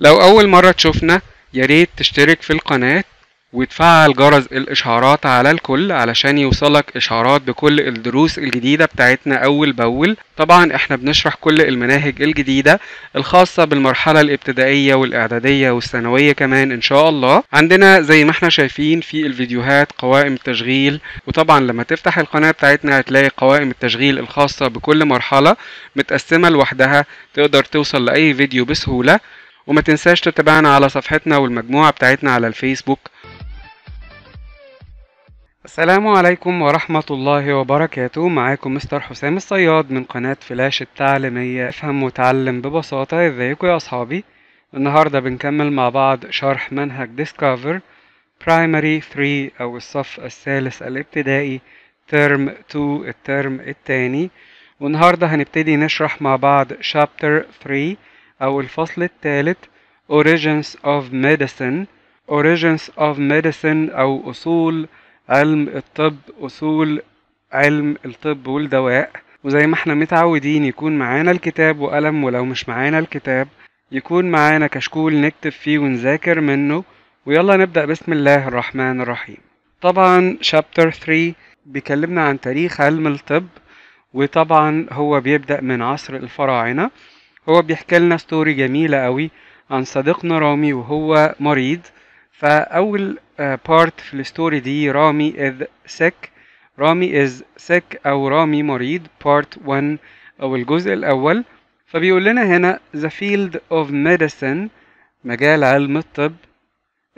لو أول مرة تشوفنا ياريت تشترك في القناة وتفعل جرس الإشعارات على الكل علشان يوصلك إشعارات بكل الدروس الجديدة بتاعتنا أول بأول طبعا احنا بنشرح كل المناهج الجديدة الخاصة بالمرحلة الابتدائية والإعدادية والثانوية كمان إن شاء الله عندنا زي ما احنا شايفين في الفيديوهات قوائم التشغيل وطبعا لما تفتح القناة بتاعتنا هتلاقي قوائم التشغيل الخاصة بكل مرحلة متقسمة لوحدها تقدر توصل لأي فيديو بسهولة وما تنساش تتابعنا على صفحتنا والمجموعة بتاعتنا على الفيسبوك السلام عليكم ورحمة الله وبركاته معاكم مستر حسام الصياد من قناة فلاش التعليمية افهم وتعلم ببساطة ازيكم يا اصحابي النهاردة بنكمل مع بعض شرح منهج ديسكفر برايمري 3 او الصف الثالث الابتدائي ترم 2 الترم التاني والنهاردة هنبتدي نشرح مع بعض شابتر 3 أو الفصل الثالث Origins of Medicine Origins of Medicine أو أصول علم الطب أصول علم الطب والدواء وزي ما احنا متعودين يكون معانا الكتاب وقلم ولو مش معانا الكتاب يكون معانا كشكول نكتب فيه ونذاكر منه ويلا نبدأ بسم الله الرحمن الرحيم طبعا شابتر 3 بيكلمنا عن تاريخ علم الطب وطبعا هو بيبدأ من عصر الفراعنة هو بيحكي لنا ستوري جميلة قوي عن صديقنا رامي وهو مريض فأول بارت آه, في الستوري دي رامي از سيك رامي از سيك أو رامي مريض بارت 1 أو الجزء الأول فبيقول لنا هنا the field of medicine مجال علم الطب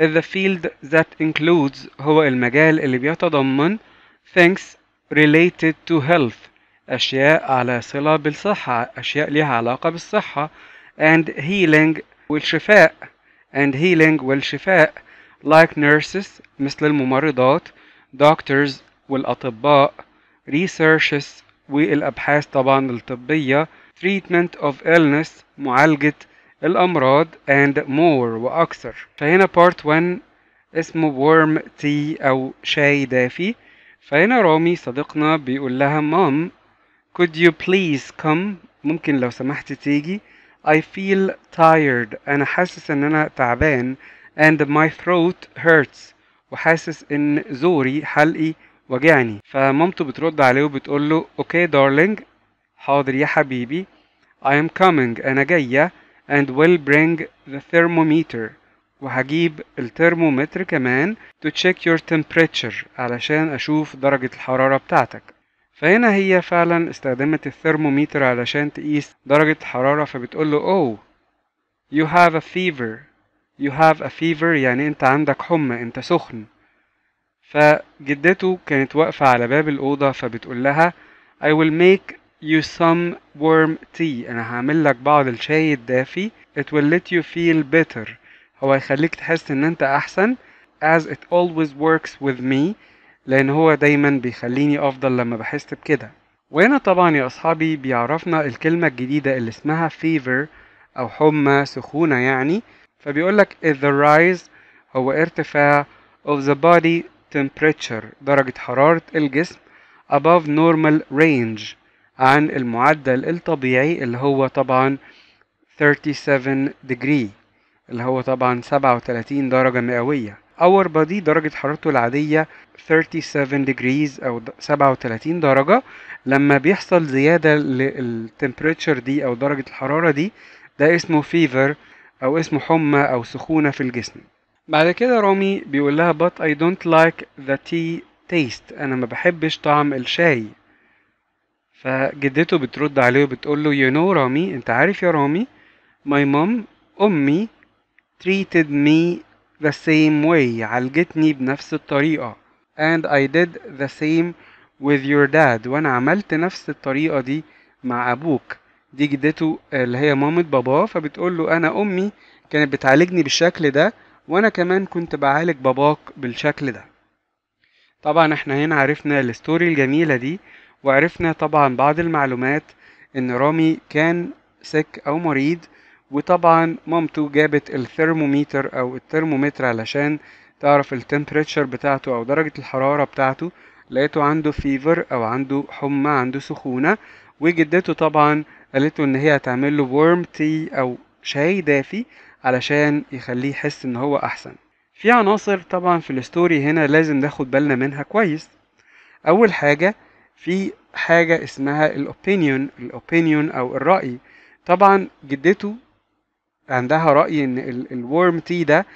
is the field that includes هو المجال اللي بيتضمن things related to health أشياء على صلة بالصحة أشياء ليها علاقة بالصحة and healing والشفاء and healing والشفاء like nurses مثل الممرضات doctors والأطباء researches والأبحاث طبعا الطبية treatment of illness معالجة الأمراض and more وأكثر فهنا part 1 اسمه warm tea أو شاي دافي فهنا رامي صديقنا بيقول لها مام Could you please come ممكن لو سمحت تيجي I feel tired أنا حاسس إن أنا تعبان and my throat hurts وحاسس إن زوري حلقي وجعني فمامته بترد عليه وبتقول له okay darling حاضر يا حبيبي I am coming أنا جاية and will bring the thermometer وهجيب الترمومتر كمان to check your temperature علشان أشوف درجة الحرارة بتاعتك فهنا هي فعلا استخدمت الثرموميتر علشان تقيس درجة حرارة فبتقول له oh you have a fever you have a fever يعني انت عندك حمى انت سخن فجدته كانت واقفة على باب الأوضة فبتقول لها I will make you some warm tea أنا هعمل لك بعض الشاي الدافي it will let you feel better هو هيخليك تحس إن أنت أحسن as it always works with me لان هو دايما بيخليني افضل لما بحس بكده وهنا طبعا يا اصحابي بيعرفنا الكلمه الجديده اللي اسمها fever او حمى سخونه يعني فبيقولك the rise هو ارتفاع of the body temperature درجة حرارة الجسم above normal range عن المعدل الطبيعي اللي هو طبعا 37 degree اللي هو طبعا 37 درجة مئوية اور بادي درجة حرارته العادية 37 degrees او 37 درجة لما بيحصل زيادة للتمبريتشر دي او درجة الحرارة دي ده اسمه فيفر او اسمه حمى او سخونة في الجسم بعد كده رامي بيقول لها but I don't like the tea taste انا ما بحبش طعم الشاي فجدته بترد عليه وبتقول له you know رامي انت عارف يا رامي my mom امي treated me the same way عالجتني بنفس الطريقة and I did the same with your dad وانا عملت نفس الطريقة دي مع ابوك دي جدته اللي هي مامة باباه فبتقول له انا امي كانت بتعالجني بالشكل ده وانا كمان كنت بعالج باباك بالشكل ده طبعا احنا هنا عرفنا الستوري الجميلة دي وعرفنا طبعا بعض المعلومات ان رامي كان سك او مريض وطبعا مامته جابت الثرموميتر او الترمومتر علشان تعرف التمبريتشر بتاعته او درجة الحرارة بتاعته لقيته عنده فيفر او عنده حمى عنده سخونة وجدته طبعا قالته ان هي هتعمل له ورم تي او شاي دافي علشان يخليه يحس ان هو احسن في عناصر طبعا في الستوري هنا لازم ناخد بالنا منها كويس اول حاجة في حاجة اسمها الاوبينيون الاوبينيون او الرأي طبعا جدته عندها رأي إن الورم تي ده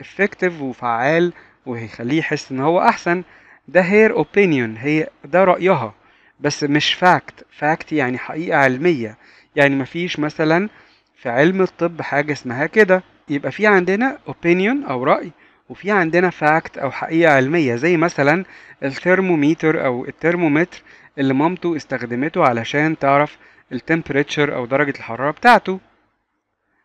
افكتيف وفعال وهيخليه يحس إن هو أحسن ده هير اوبينيون هي ده رأيها بس مش فاكت فاكت يعني حقيقة علمية يعني مفيش مثلا في علم الطب حاجة اسمها كده يبقى في عندنا اوبينيون أو رأي وفي عندنا فاكت أو حقيقة علمية زي مثلا الترموميتر أو الترمومتر اللي مامته استخدمته علشان تعرف التمبريتشر أو درجة الحرارة بتاعته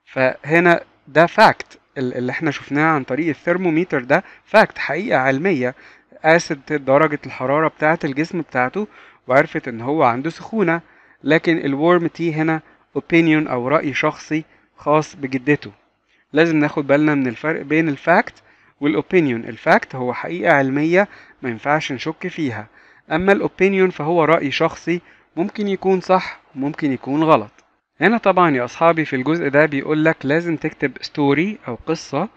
فهنا ده فاكت اللي احنا شفناه عن طريق الثرموميتر ده فاكت حقيقة علمية قاست درجة الحرارة بتاعة الجسم بتاعته وعرفت ان هو عنده سخونة لكن الورم تي هنا opinion او رأي شخصي خاص بجدته لازم ناخد بالنا من الفرق بين الفاكت والاوبينيون الفاكت هو حقيقة علمية ما ينفعش نشك فيها اما الاوبينيون فهو رأي شخصي ممكن يكون صح وممكن يكون غلط هنا طبعا يا أصحابي في الجزء ده بيقول لك لازم تكتب ستوري أو قصة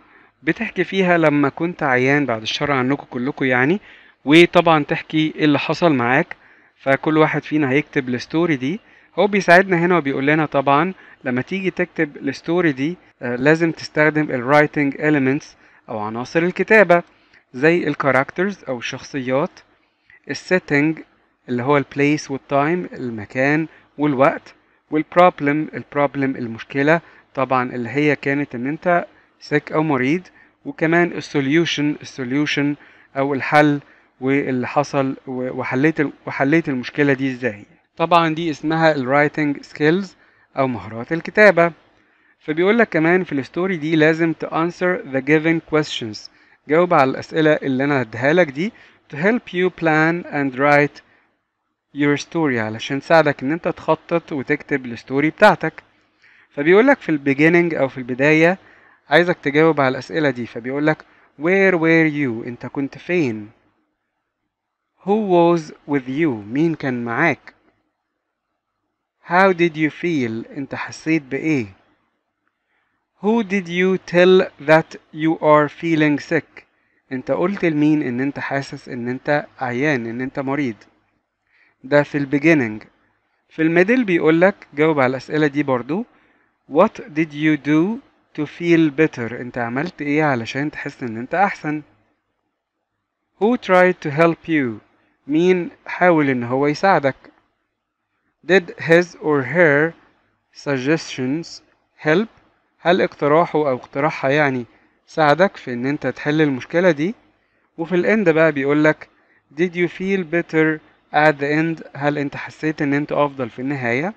بتحكي فيها لما كنت عيان بعد الشر عنكم كلكم يعني وطبعا تحكي إيه اللي حصل معاك فكل واحد فينا هيكتب الستوري دي هو بيساعدنا هنا وبيقول لنا طبعا لما تيجي تكتب الستوري دي آه، لازم تستخدم الرايتنج elements أو عناصر الكتابة زي الكاركترز أو الشخصيات السيتنج اللي هو البليس والتايم المكان والوقت والبروبلم البروبلم المشكلة طبعا اللي هي كانت ان انت سك او مريض وكمان السوليوشن السوليوشن او الحل واللي حصل وحليت وحليت المشكلة دي ازاي طبعا دي اسمها الرايتنج سكيلز او مهارات الكتابة فبيقول لك كمان في الستوري دي لازم to answer the given questions جاوب على الأسئلة اللي أنا هديها لك دي to help you plan and write your story علشان تساعدك ان انت تخطط وتكتب الستوري بتاعتك فبيقولك في البيجيننج او في البداية عايزك تجاوب على الاسئلة دي فبيقولك where were you انت كنت فين who was with you مين كان معاك how did you feel انت حسيت بايه who did you tell that you are feeling sick انت قلت لمين ان انت حاسس ان انت عيان ان انت مريض ده في beginning في الميدل بيقول لك جاوب على الأسئلة دي برضو What did you do to feel better أنت عملت إيه علشان تحس إن أنت أحسن Who tried to help you مين حاول إن هو يساعدك Did his or her suggestions help هل اقتراحه أو اقتراحها يعني ساعدك في إن أنت تحل المشكلة دي وفي الإند بقى بيقولك Did you feel better at the end هل انت حسيت ان انت افضل في النهاية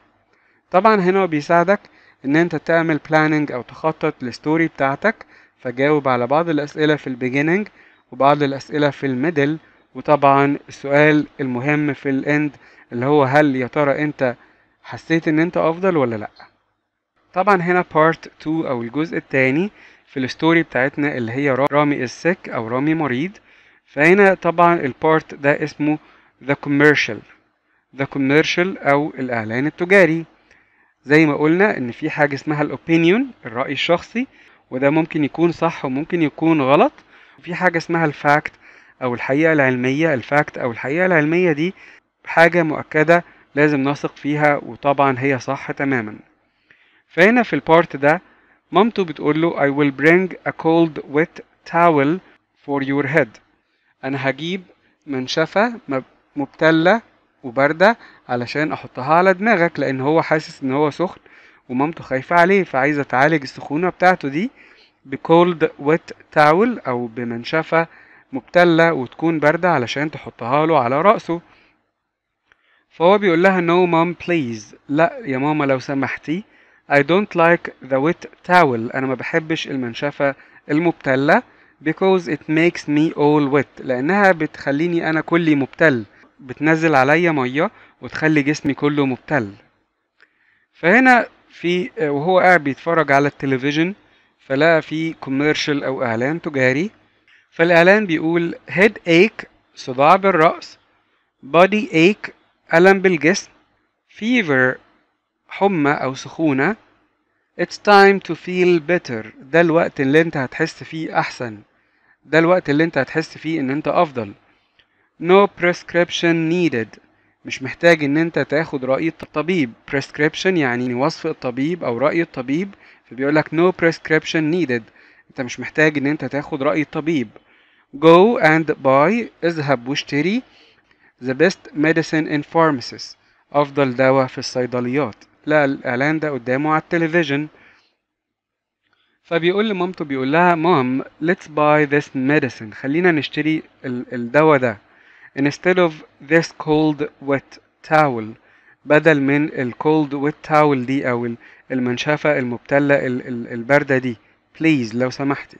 طبعا هنا بيساعدك ان انت تعمل planning او تخطط للستوري بتاعتك فجاوب على بعض الاسئلة في البيجيننج وبعض الاسئلة في الميدل وطبعا السؤال المهم في الاند اللي هو هل يا ترى انت حسيت ان انت افضل ولا لا طبعا هنا بارت 2 او الجزء الثاني في الستوري بتاعتنا اللي هي رامي السك او رامي مريض فهنا طبعا البارت ده اسمه the commercial the commercial أو الإعلان التجاري زي ما قلنا إن في حاجة اسمها الأوبينيون الرأي الشخصي وده ممكن يكون صح وممكن يكون غلط في حاجة اسمها الفاكت أو الحقيقة العلمية الفاكت أو الحقيقة العلمية دي حاجة مؤكدة لازم نثق فيها وطبعا هي صح تماما فهنا في البارت ده مامته بتقول له I will bring a cold wet towel for your head أنا هجيب منشفة مبتلة وباردة علشان أحطها على دماغك لأن هو حاسس إن هو سخن ومامته خايفة عليه فعايزة تعالج السخونة بتاعته دي بكولد ويت تاول أو بمنشفة مبتلة وتكون باردة علشان تحطها له على رأسه فهو بيقول لها نو مام بليز لا يا ماما لو سمحتي I don't like the wet towel أنا ما بحبش المنشفة المبتلة because it makes me all wet لأنها بتخليني أنا كلي مبتل بتنزل عليا ميه وتخلي جسمي كله مبتل فهنا في وهو قاعد بيتفرج على التلفزيون فلقى في كوميرشال او اعلان تجاري فالاعلان بيقول هيد ايك صداع بالراس بودي ايك الم بالجسم فيفر حمى او سخونه It's time to feel better ده الوقت اللي انت هتحس فيه احسن ده الوقت اللي انت هتحس فيه ان انت افضل No prescription needed مش محتاج ان انت تاخد رأي الطبيب prescription يعني وصف الطبيب او رأي الطبيب فبيقول لك no prescription needed انت مش محتاج ان انت تاخد رأي الطبيب go and buy اذهب واشتري the best medicine in pharmacies افضل دواء في الصيدليات لا الاعلان ده قدامه على التلفزيون فبيقول لمامته بيقول لها مام let's buy this medicine خلينا نشتري الدواء ده instead of this cold wet towel بدل من ال cold wet towel دي أو المنشفة المبتلة الباردة دي please لو سمحتي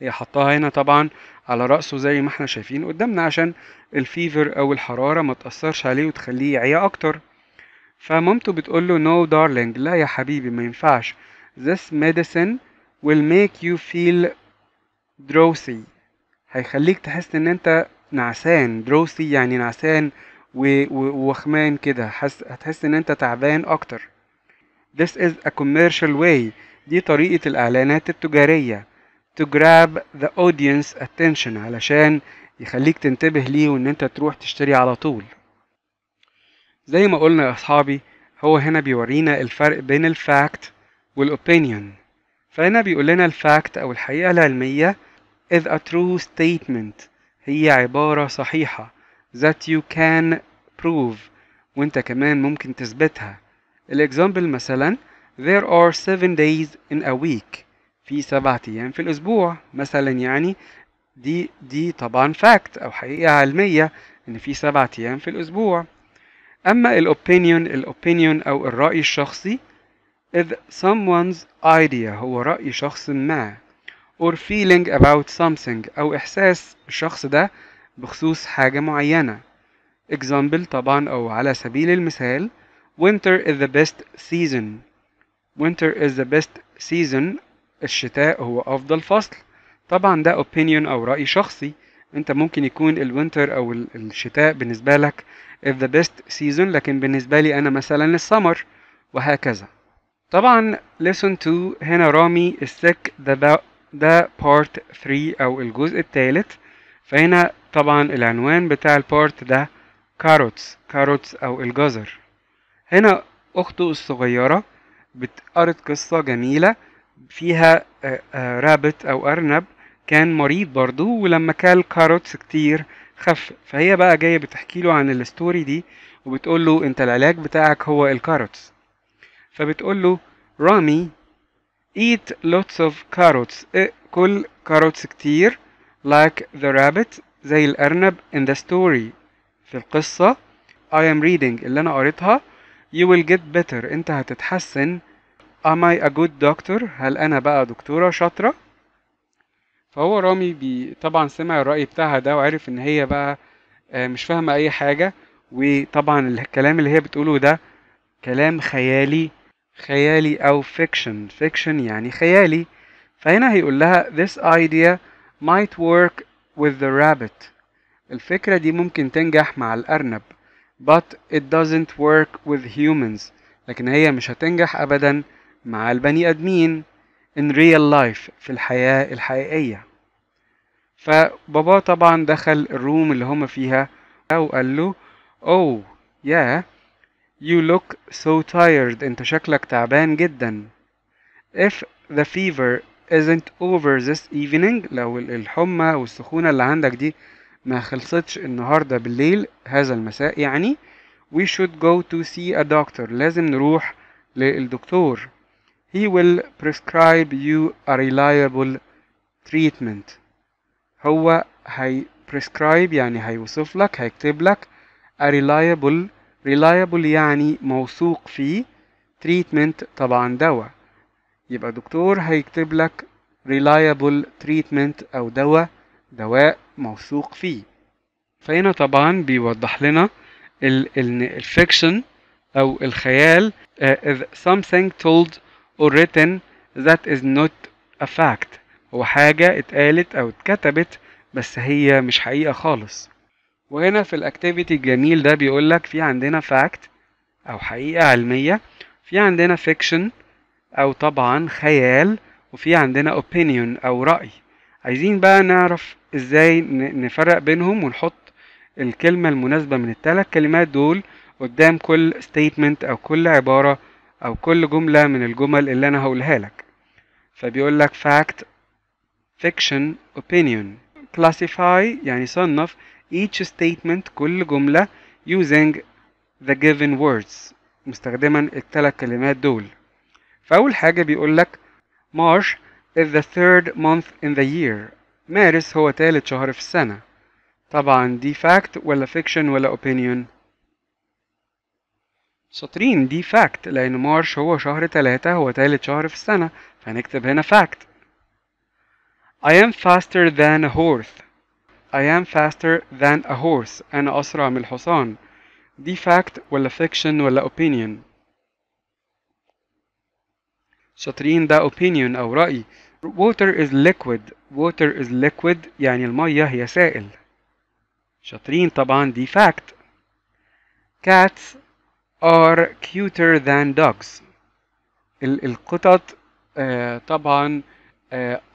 هي حطها هنا طبعا على رأسه زي ما احنا شايفين قدامنا عشان الفيفر أو الحرارة ما تأثرش عليه وتخليه يعيا أكتر فمامته بتقول له no darling لا يا حبيبي ما ينفعش this medicine will make you feel drowsy هيخليك تحس ان انت نعسان دروسي يعني نعسان ووخمان كده حس هتحس ان انت تعبان اكتر This is a commercial way دي طريقة الإعلانات التجارية to grab the audience attention علشان يخليك تنتبه ليه وإن أنت تروح تشتري على طول زي ما قلنا يا أصحابي هو هنا بيورينا الفرق بين الفاكت والأوبينيون فهنا بيقول لنا الفاكت أو الحقيقة العلمية is a true statement هي عبارة صحيحة that you can prove وانت كمان ممكن تثبتها الاكزامبل مثلا there are seven days in a week في سبعة أيام في الأسبوع مثلا يعني دي دي طبعا فاكت أو حقيقة علمية إن في سبعة أيام في الأسبوع أما الأوبينيون الأوبينيون أو الرأي الشخصي is someone's idea هو رأي شخص ما or feeling about something أو إحساس الشخص ده بخصوص حاجة معينة example طبعا أو على سبيل المثال winter is the best season winter is the best season الشتاء هو أفضل فصل طبعا ده opinion أو رأي شخصي انت ممكن يكون الوينتر او الشتاء بالنسبه لك is the best season لكن بالنسبه لي انا مثلا السمر وهكذا طبعا listen to هنا رامي is sick the, ده بارت 3 او الجزء الثالث فهنا طبعا العنوان بتاع البارت ده كاروتس كاروتس او الجزر هنا اخته الصغيره بتقرت قصه جميله فيها رابت آه، آه، او ارنب كان مريض برضه ولما كل كاروتس كتير خف فهي بقى جايه بتحكي له عن الستوري دي وبتقول له انت العلاج بتاعك هو الكاروتس فبتقول له رامي eat lots of carrots إيه، كل carrots كتير like the rabbit زي الأرنب in the story في القصة I am reading اللي أنا قريتها you will get better أنت هتتحسن am I a good doctor هل أنا بقى دكتورة شاطرة فهو رامي بي طبعا سمع الرأي بتاعها ده وعرف إن هي بقى آه، مش فاهمة أي حاجة وطبعا الكلام اللي هي بتقوله ده كلام خيالي خيالي أو fiction fiction يعني خيالي فهنا هيقول لها this idea might work with the rabbit الفكرة دي ممكن تنجح مع الأرنب but it doesn't work with humans لكن هي مش هتنجح أبدا مع البني أدمين in real life في الحياة الحقيقية فبابا طبعا دخل الروم اللي هما فيها وقال له oh yeah You look so tired. أنت شكلك تعبان جدا. If the fever isn't over this evening لو الحمى والسخونة اللي عندك دي ما خلصتش النهاردة بالليل هذا المساء يعني we should go to see a doctor لازم نروح للدكتور he will prescribe you a reliable treatment هو هي prescribe يعني هيوصف لك هيكتب لك a reliable reliable يعني موثوق فيه treatment طبعا دواء يبقى دكتور هيكتب لك reliable treatment أو دواء دواء موثوق فيه فهنا طبعا بيوضح لنا ان الفيكشن أو الخيال uh, آه، is something told or written that is not a fact هو حاجة اتقالت أو اتكتبت بس هي مش حقيقة خالص وهنا في الاكتيفيتي الجميل ده بيقول لك في عندنا فاكت او حقيقة علمية في عندنا فيكشن او طبعا خيال وفي عندنا اوبينيون او رأي عايزين بقى نعرف ازاي نفرق بينهم ونحط الكلمة المناسبة من الثلاث كلمات دول قدام كل ستيتمنت او كل عبارة او كل جملة من الجمل اللي انا هقولها لك فبيقول لك فاكت فيكشن اوبينيون كلاسيفاي يعني صنف each statement كل جملة using the given words مستخدما الثلاث كلمات دول فأول حاجة بيقولك March is the third month in the year مارس هو تالت شهر في السنة طبعا دي fact ولا fiction ولا opinion سطرين دي fact لأن مارش هو شهر تلاتة هو تالت شهر في السنة فهنكتب هنا fact I am faster than a horse I am faster than a horse أنا أسرع من الحصان دي fact ولا fiction ولا opinion شاطرين ده opinion أو رأي water is liquid water is liquid يعني المية هي سائل شاطرين طبعا دي fact cats are cuter than dogs القطط طبعا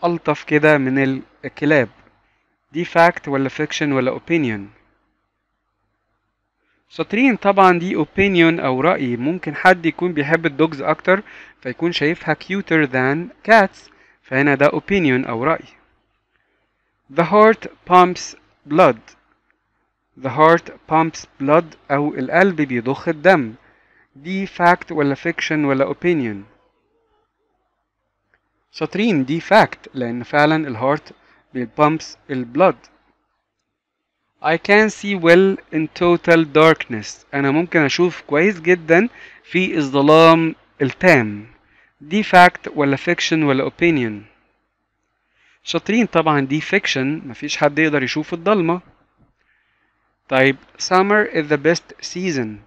ألطف كده من الكلاب دي فاكت ولا فيكشن ولا اوبينيون شاطرين طبعا دي اوبينيون او راي ممكن حد يكون بيحب الدوجز اكتر فيكون شايفها كيوتر ذان كاتس فهنا ده اوبينيون او راي the heart pumps blood the heart pumps blood او القلب بيضخ الدم دي فاكت ولا فيكشن ولا اوبينيون شاطرين دي فاكت لان فعلا الهارت pumps the blood I can see well in total darkness أنا ممكن أشوف كويس جدا في الظلام التام دي fact ولا fiction ولا opinion شاطرين طبعا دي fiction مفيش حد يقدر يشوف الظلمة. طيب summer is the best season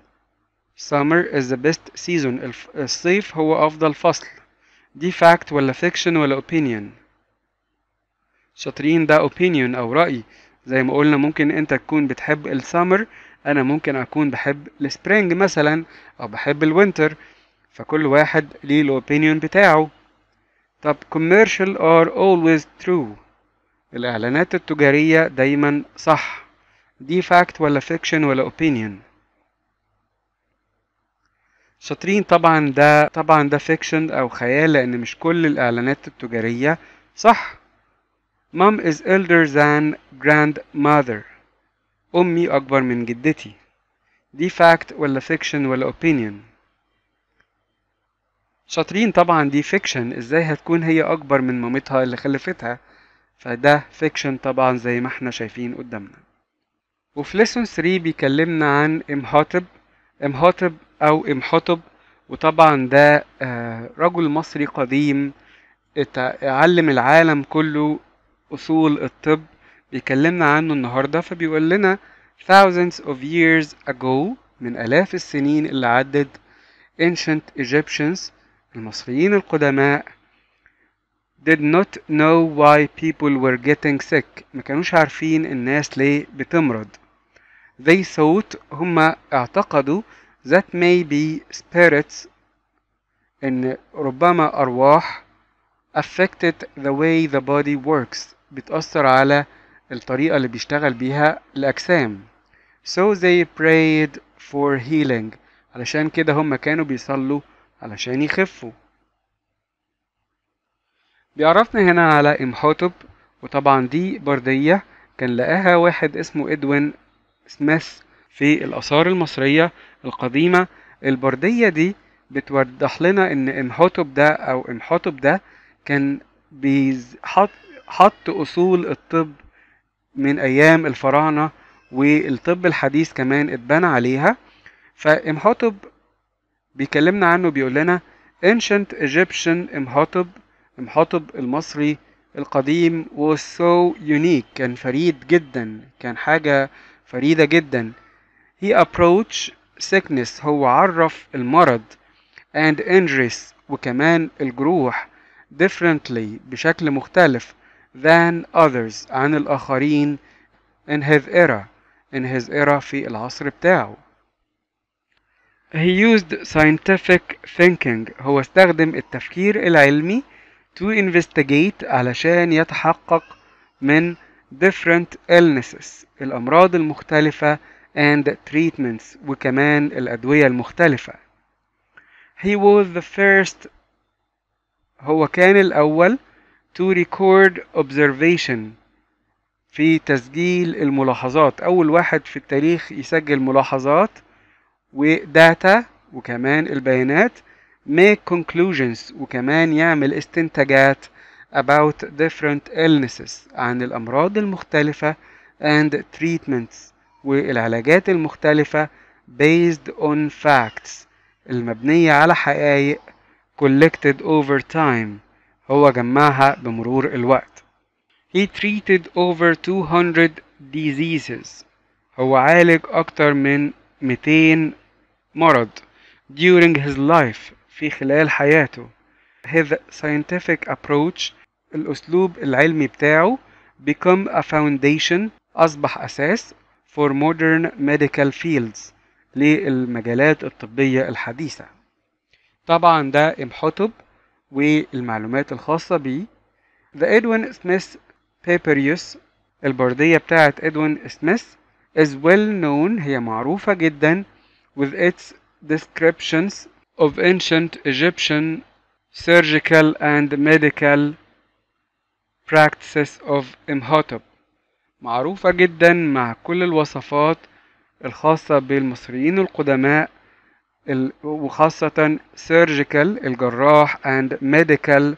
summer is the best season الصيف هو أفضل فصل دي fact ولا fiction ولا opinion شاطرين ده opinion او رأي زي ما قلنا ممكن انت تكون بتحب السمر انا ممكن اكون بحب السبرينج مثلا او بحب الوينتر فكل واحد ليه الاوبينيون بتاعه طب commercial are always true الاعلانات التجارية دايما صح دي فاكت ولا فيكشن ولا اوبينيون شاطرين طبعا ده طبعا ده فيكشن او خيال لان مش كل الاعلانات التجارية صح Mom is older than grandmother أمي أكبر من جدتي دي fact ولا fiction ولا opinion شاطرين طبعا دي fiction ازاي هتكون هي أكبر من مامتها اللي خلفتها فده fiction طبعا زي ما احنا شايفين قدامنا وفي lesson 3 بيكلمنا عن إمهاتب إمهاتب أو إمحطب وطبعا ده آه، رجل مصري قديم اتعلم العالم كله أصول الطب بيكلمنا عنه النهاردة فبيقول لنا thousands of years ago من آلاف السنين اللي عدت ancient Egyptians المصريين القدماء did not know why people were getting sick ما كانوش عارفين الناس ليه بتمرض they thought هما اعتقدوا that may be spirits ان ربما أرواح affected the way the body works بتأثر على الطريقة اللي بيشتغل بيها الأجسام So they prayed for healing علشان كده هم كانوا بيصلوا علشان يخفوا بيعرفنا هنا على إمحوتب وطبعا دي بردية كان لقاها واحد اسمه إدوين سميث في الآثار المصرية القديمة البردية دي بتوضح لنا إن إمحوتب ده أو إمحوتب ده كان بيحط حط اصول الطب من ايام الفراعنه والطب الحديث كمان اتبنى عليها فامحطب بيكلمنا عنه بيقول لنا ancient Egyptian امحطب امحطب المصري القديم was so unique كان فريد جدا كان حاجة فريدة جدا he approach sickness هو عرف المرض and injuries وكمان الجروح differently بشكل مختلف than others عن الآخرين in his era in his era في العصر بتاعه he used scientific thinking هو استخدم التفكير العلمي to investigate علشان يتحقق من different illnesses الأمراض المختلفة and treatments وكمان الأدوية المختلفة he was the first هو كان الأول to record observation في تسجيل الملاحظات أول واحد في التاريخ يسجل ملاحظات وداتا وكمان البيانات make conclusions وكمان يعمل استنتاجات about different illnesses عن الأمراض المختلفة and treatments والعلاجات المختلفة based on facts المبنية على حقائق collected over time هو جمعها بمرور الوقت He treated over 200 diseases هو عالج أكتر من 200 مرض during his life في خلال حياته his scientific approach الأسلوب العلمي بتاعه become a foundation أصبح أساس for modern medical fields للمجالات الطبية الحديثة طبعا ده امحطب والمعلومات الخاصة بيه The Edwin Smith Papyrus البردية بتاعة Edwin Smith is well known هي معروفة جدا with its descriptions of ancient Egyptian surgical and medical practices of Imhotep معروفة جدا مع كل الوصفات الخاصة بالمصريين القدماء وخاصة surgical الجراح and medical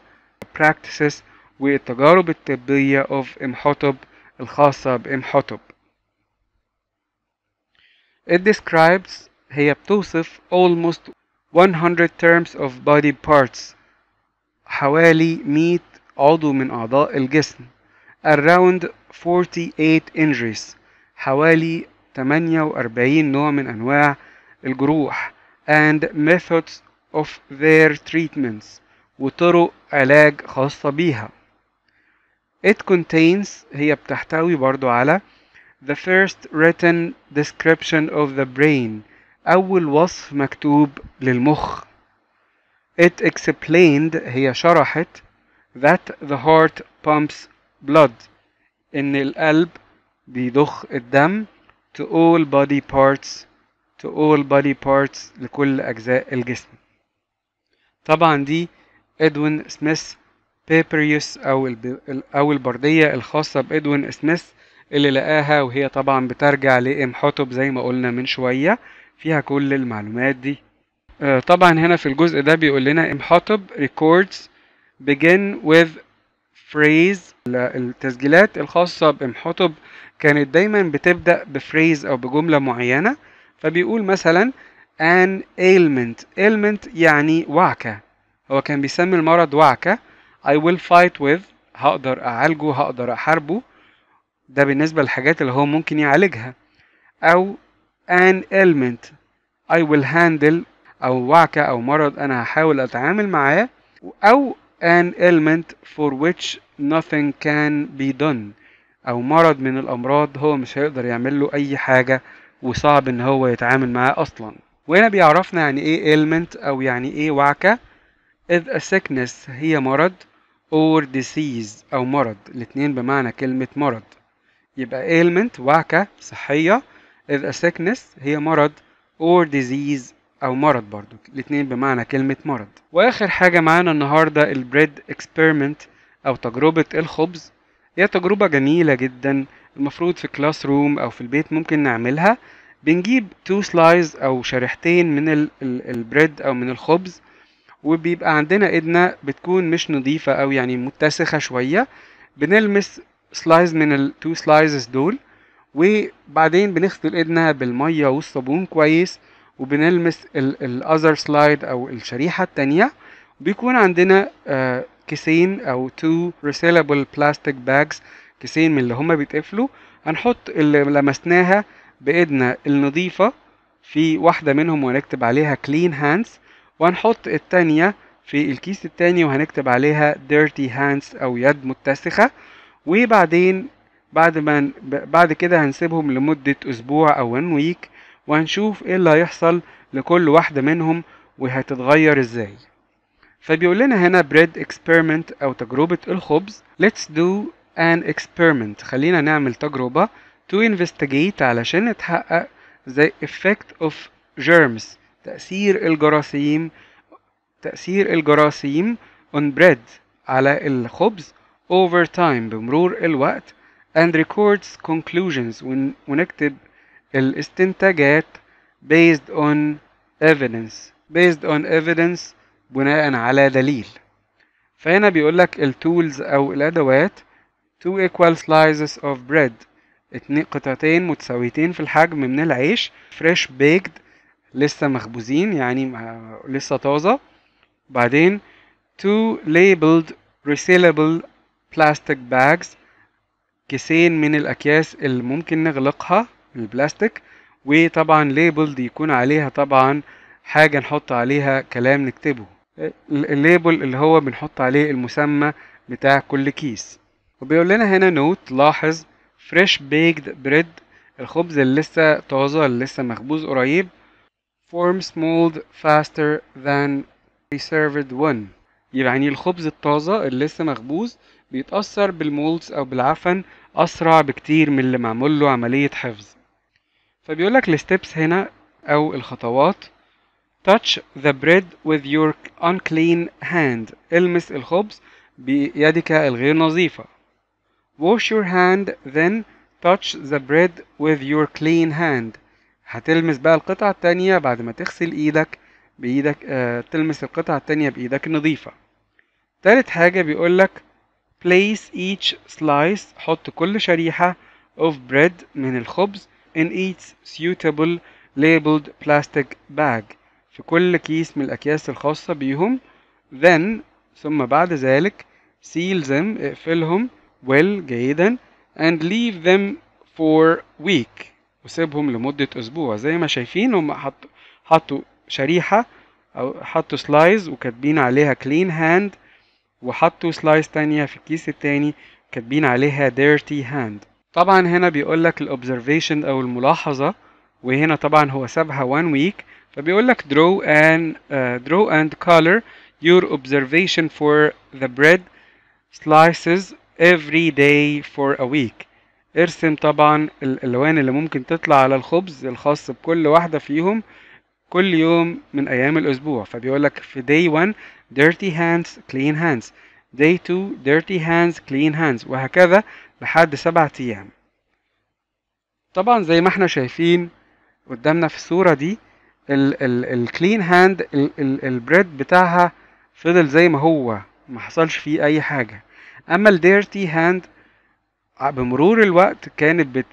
practices والتجارب الطبية of إمحطب الخاصة بإمحطب It describes هي بتوصف almost 100 terms of body parts حوالي 100 عضو من أعضاء الجسم around 48 injuries حوالي 48 نوع من أنواع الجروح and methods of their treatments وطرق علاج خاصة بيها It contains هي بتحتوي برضو على the first written description of the brain أول وصف مكتوب للمخ It explained هي شرحت that the heart pumps blood إن القلب بيضخ الدم to all body parts to all body parts لكل أجزاء الجسم طبعا دي إدوين سميث بيبريوس أو أو البردية الخاصة بإدوين سميث اللي لقاها وهي طبعا بترجع لإمحوتب زي ما قلنا من شوية فيها كل المعلومات دي آه، طبعا هنا في الجزء ده بيقول لنا إمحوتب records begin with phrase التسجيلات الخاصة بإمحوتب كانت دايما بتبدأ بفريز أو بجملة معينة فبيقول مثلا an ailment ailment يعني وعكة هو كان بيسمي المرض وعكة I will fight with هقدر أعالجه هقدر أحاربه ده بالنسبة للحاجات اللي هو ممكن يعالجها أو an ailment I will handle أو وعكة أو مرض أنا هحاول أتعامل معاه أو an ailment for which nothing can be done أو مرض من الأمراض هو مش هيقدر يعمل له أي حاجة وصعب ان هو يتعامل معاه اصلا وهنا بيعرفنا يعني ايه ailment او يعني ايه وعكة إذ a sickness هي مرض or disease أو مرض الاتنين بمعنى كلمة مرض يبقى ailment وعكة صحية إذ a sickness هي مرض or disease أو مرض برضو الاتنين بمعنى كلمة مرض وآخر حاجة معانا النهاردة البريد experiment أو تجربة الخبز هي تجربة جميلة جدا المفروض في كلاس روم او في البيت ممكن نعملها بنجيب تو سلايز او شريحتين من البريد او من الخبز وبيبقى عندنا ايدنا بتكون مش نظيفة او يعني متسخة شوية بنلمس سلايز من التو سلايزز دول وبعدين بنغسل ايدنا بالمية والصابون كويس وبنلمس الاذر سلايد او الشريحة التانية بيكون عندنا آه، كيسين او تو ريسيلابل بلاستيك باجز كيسين من اللي هما بيتقفلوا هنحط اللي لمسناها بايدنا النظيفة في واحدة منهم وهنكتب عليها clean hands وهنحط التانية في الكيس التاني وهنكتب عليها dirty hands او يد متسخة وبعدين بعد ما بعد كده هنسيبهم لمدة اسبوع او one week وهنشوف ايه اللي هيحصل لكل واحدة منهم وهتتغير ازاي فبيقول لنا هنا bread experiment او تجربة الخبز let's do an experiment خلينا نعمل تجربة to investigate علشان نتحقق the effect of germs تأثير الجراثيم تأثير الجراثيم on bread على الخبز over time بمرور الوقت and records conclusions ونكتب الاستنتاجات based on evidence based on evidence بناء على دليل فهنا بيقول لك التولز او الادوات two equal slices of bread اتنين قطعتين متساويتين في الحجم من العيش fresh baked لسه مخبوزين يعني لسه طازة بعدين two labeled resealable plastic bags كيسين من الأكياس اللي ممكن نغلقها من البلاستيك وطبعا labeled يكون عليها طبعا حاجة نحط عليها كلام نكتبه الليبل اللي هو بنحط عليه المسمى بتاع كل كيس وبيقول لنا هنا نوت لاحظ فريش baked bread الخبز اللي لسه طازة اللي لسه مخبوز قريب forms mold faster than preserved one يعني الخبز الطازة اللي لسه مخبوز بيتأثر بالمولدز أو بالعفن أسرع بكتير من اللي معمول له عملية حفظ فبيقول لك الستبس هنا أو الخطوات touch the bread with your unclean hand المس الخبز بيدك الغير نظيفة wash your hand then touch the bread with your clean hand هتلمس بقى القطعة التانية بعد ما تغسل ايدك بايدك آه تلمس القطعة التانية بايدك النظيفة تالت حاجة بيقولك place each slice حط كل شريحة of bread من الخبز in each suitable labeled plastic bag في كل كيس من الأكياس الخاصة بيهم then ثم بعد ذلك seal them اقفلهم well جيدا and leave them for week وسيبهم لمدة أسبوع زي ما شايفين هم حطوا حطوا شريحة أو حطوا سلايز وكاتبين عليها clean hand وحطوا سلايز تانية في الكيس التاني كاتبين عليها dirty hand طبعا هنا بيقول لك الأوبزرفيشن أو الملاحظة وهنا طبعا هو سابها one week فبيقول لك draw and uh, draw and color your observation for the bread slices every day for a week ارسم طبعا الالوان اللي ممكن تطلع على الخبز الخاص بكل واحده فيهم كل يوم من ايام الاسبوع فبيقول لك في day 1 dirty hands clean hands day 2 dirty hands clean hands وهكذا لحد سبعة ايام طبعا زي ما احنا شايفين قدامنا في الصورة دي الكلين هاند البريد بتاعها فضل زي ما هو ما حصلش فيه اي حاجة اما الديرتي هاند بمرور الوقت كانت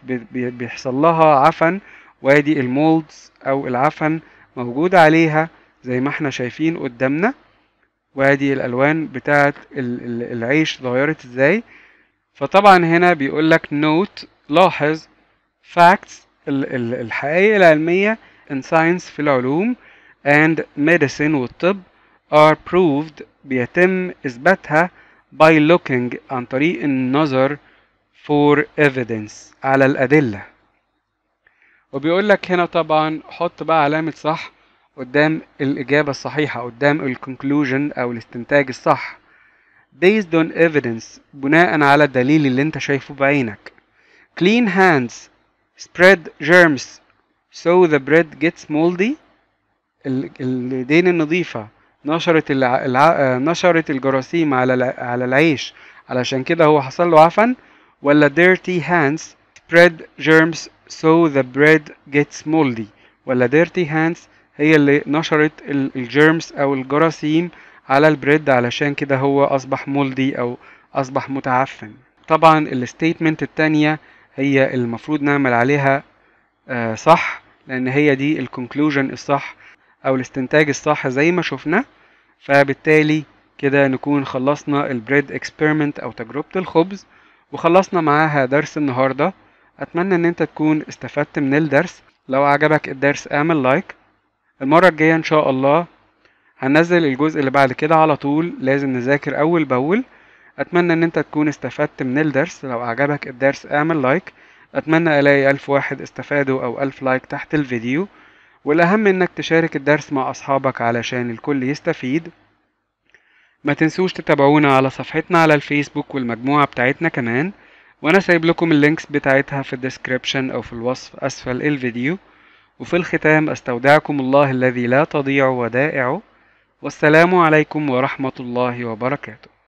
بيحصل لها عفن وادي المولدز او العفن موجود عليها زي ما احنا شايفين قدامنا وادي الالوان بتاعه العيش اتغيرت ازاي فطبعا هنا بيقول لك نوت لاحظ facts الحقائق العلميه in science في العلوم and medicine والطب are proved بيتم اثباتها by looking عن طريق النظر for evidence على الأدلة وبيقول لك هنا طبعا حط بقى علامة صح قدام الإجابة الصحيحة قدام conclusion أو الاستنتاج الصح based on evidence بناء على الدليل اللي انت شايفه بعينك clean hands spread germs so the bread gets moldy الإيدين النظيفة نشرت الع... الع... نشرت الجراثيم على على العيش علشان كده هو حصل له عفن ولا dirty hands spread germs so the bread gets moldy ولا dirty hands هي اللي نشرت الجيرمز او الجراثيم على البريد علشان كده هو اصبح مولدي او اصبح متعفن طبعا الستيتمنت التانية هي المفروض نعمل عليها آه، صح لان هي دي الكونكلوجن الصح او الاستنتاج الصح زي ما شفنا فبالتالي كده نكون خلصنا البريد اكسبيرمنت او تجربة الخبز وخلصنا معاها درس النهاردة اتمنى ان انت تكون استفدت من الدرس لو عجبك الدرس اعمل لايك المرة الجاية ان شاء الله هنزل الجزء اللي بعد كده على طول لازم نذاكر اول باول اتمنى ان انت تكون استفدت من الدرس لو عجبك الدرس اعمل لايك اتمنى الاقي الف واحد استفادوا او الف لايك تحت الفيديو والأهم إنك تشارك الدرس مع أصحابك علشان الكل يستفيد ما تنسوش تتابعونا على صفحتنا على الفيسبوك والمجموعة بتاعتنا كمان وأنا سايب لكم اللينكس بتاعتها في الديسكريبشن أو في الوصف أسفل الفيديو وفي الختام أستودعكم الله الذي لا تضيع ودائعه والسلام عليكم ورحمة الله وبركاته